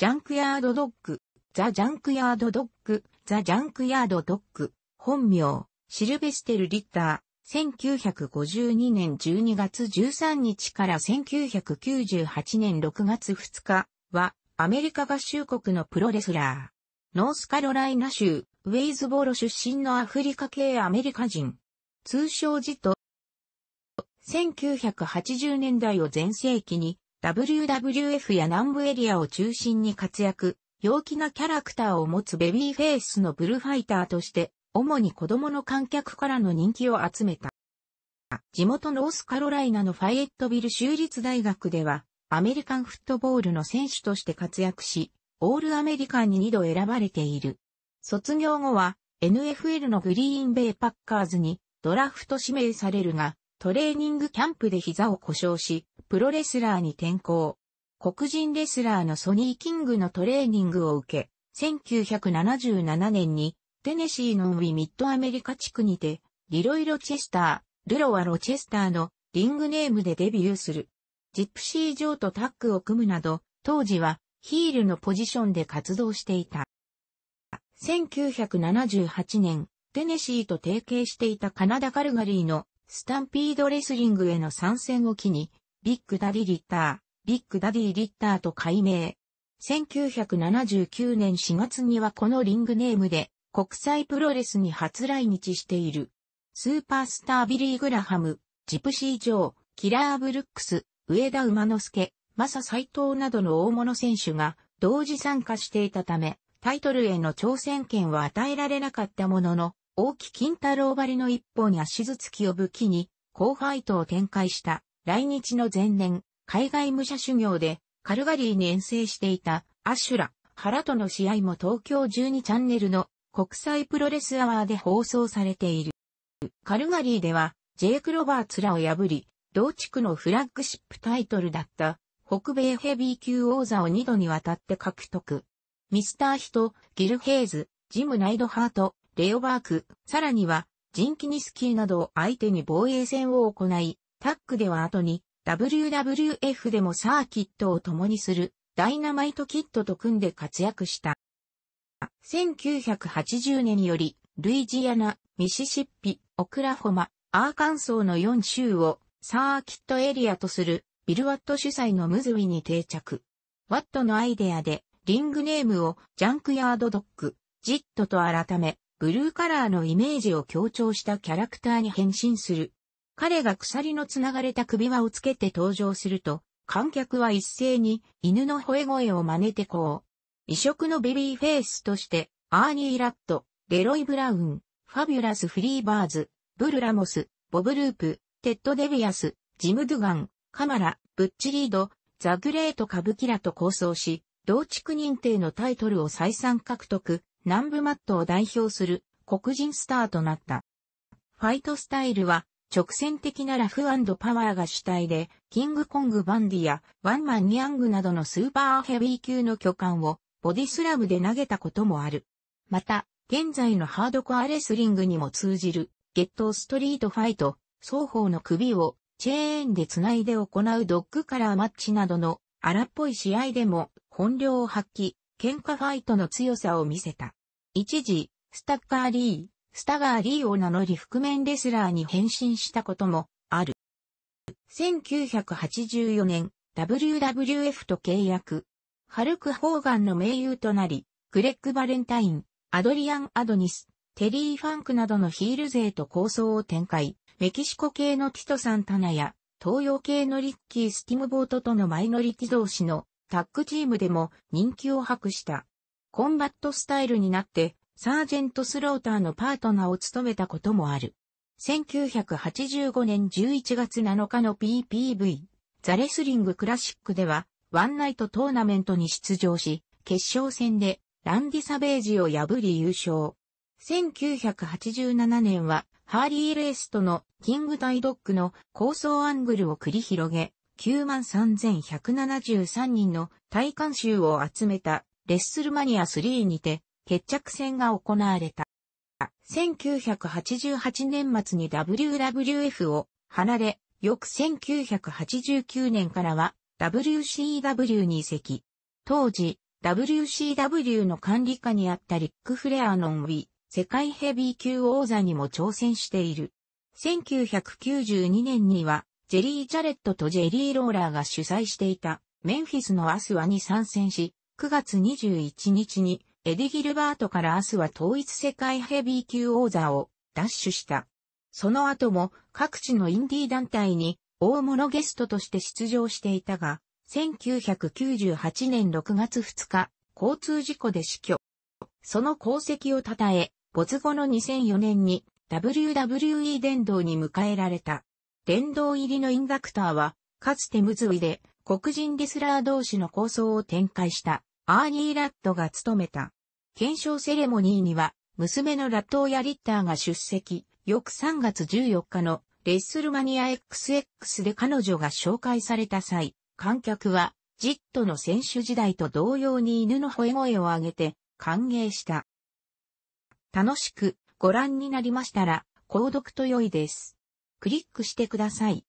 ジャンクヤードドッグ、ザ・ジャンクヤードドッグ、ザ・ジャンクヤードドッグ、本名、シルベステル・リッター、1952年12月13日から1998年6月2日は、アメリカ合衆国のプロレスラー。ノースカロライナ州、ウェイズボロ出身のアフリカ系アメリカ人。通称ジト。1980年代を前世紀に、WWF や南部エリアを中心に活躍、陽気なキャラクターを持つベビーフェイスのブルファイターとして、主に子供の観客からの人気を集めた。地元ノースカロライナのファイエットビル州立大学では、アメリカンフットボールの選手として活躍し、オールアメリカンに2度選ばれている。卒業後は、NFL のグリーンベイパッカーズにドラフト指名されるが、トレーニングキャンプで膝を故障し、プロレスラーに転向。黒人レスラーのソニー・キングのトレーニングを受け、1977年にテネシーのウィミッドアメリカ地区にて、リロイ・ロチェスター、ルロワ・ロチェスターのリングネームでデビューする。ジプシー・ジョーとタッグを組むなど、当時はヒールのポジションで活動していた。1978年、テネシーと提携していたカナダ・カルガリーのスタンピードレスリングへの参戦を機に、ビッグダディ・リッター、ビッグダディ・リッターと改名。1979年4月にはこのリングネームで国際プロレスに初来日している。スーパースタービリー・グラハム、ジプシー・ジョー、キラー・ブルックス、上田馬之助、マサ・斎藤などの大物選手が同時参加していたため、タイトルへの挑戦権は与えられなかったものの、大木金太郎張りの一本足頭突きを武器に、後輩とを展開した。来日の前年、海外武者修行でカルガリーに遠征していたアシュラ、ハラとの試合も東京12チャンネルの国際プロレスアワーで放送されている。カルガリーでは、ジェイク・ロバーツらを破り、同地区のフラッグシップタイトルだった北米ヘビー級王座を2度にわたって獲得。ミスターヒト、ギル・ヘイズ、ジム・ナイドハート、レオ・バーク、さらには、ジンキニスキーなどを相手に防衛戦を行い、タッグでは後に WWF でもサーキットを共にするダイナマイトキットと組んで活躍した。1980年よりルイジアナ、ミシシッピ、オクラホマ、アーカンソーの4州をサーキットエリアとするビルワット主催のムズウィに定着。ワットのアイデアでリングネームをジャンクヤードドッグ、ジットと改め、ブルーカラーのイメージを強調したキャラクターに変身する彼が鎖のつながれた首輪をつけて登場すると、観客は一斉に犬の吠え声を真似てこう。異色のベビーフェイスとして、アーニー・ラット、レロイ・ブラウン、ファビュラス・フリーバーズ、ブルラモス、ボブ・ループ、テッド・デビアス、ジム・ドゥガン、カマラ、ブッチ・リード、ザ・グレート・カブキラと構想し、同地区認定のタイトルを再三獲得、南部マットを代表する黒人スターとなった。ファイトスタイルは直線的なラフパワーが主体で、キングコングバンディやワンマンニャングなどのスーパーヘビー級の巨漢をボディスラムで投げたこともある。また、現在のハードコアレスリングにも通じる、ゲットストリートファイト、双方の首をチェーンで繋いで行うドッグカラーマッチなどの荒っぽい試合でも本領を発揮、喧嘩ファイトの強さを見せた。一時、スタッカーリー、スタガー・リーを名乗り覆面レスラーに変身したこともある。1984年、WWF と契約。ハルク・ホーガンの盟友となり、グレッグ・バレンタイン、アドリアン・アドニス、テリー・ファンクなどのヒール勢と構想を展開、メキシコ系のティト・サンタナや、東洋系のリッキー・スティムボートとのマイノリティ同士のタッグチームでも人気を博した。コンバットスタイルになってサージェント・スローターのパートナーを務めたこともある。1985年11月7日の PPV、ザレスリングクラシックでは、ワンナイトトーナメントに出場し、決勝戦でランディ・サベージを破り優勝。1987年は、ハーリー・レースとのキング・ダイ・ドッグの構想アングルを繰り広げ、93,173人の体感集を集めたレッスルマニア3にて決着戦が行われた。1988年末に WWF を離れ、翌1989年からは WCW に移籍。当時、WCW の管理下にあったリック・フレアノンウィ、世界ヘビー級王座にも挑戦している。1992年には、ジェリー・ジャレットとジェリー・ローラーが主催していたメンフィスのアスワに参戦し、9月21日にエディ・ギルバートから明日は統一世界ヘビー級王座を奪取した。その後も各地のインディー団体に大物ゲストとして出場していたが、1998年6月2日、交通事故で死去。その功績を称え、没後の2004年に WWE 殿堂に迎えられた。殿堂入りのインダクターは、かつてムズウィで黒人ィスラー同士の構想を展開した。アーニー・ラットが務めた。検証セレモニーには、娘のラトーリッターが出席、翌3月14日のレッスルマニア XX で彼女が紹介された際、観客は、ジットの選手時代と同様に犬の吠え声を上げて歓迎した。楽しくご覧になりましたら、購読と良いです。クリックしてください。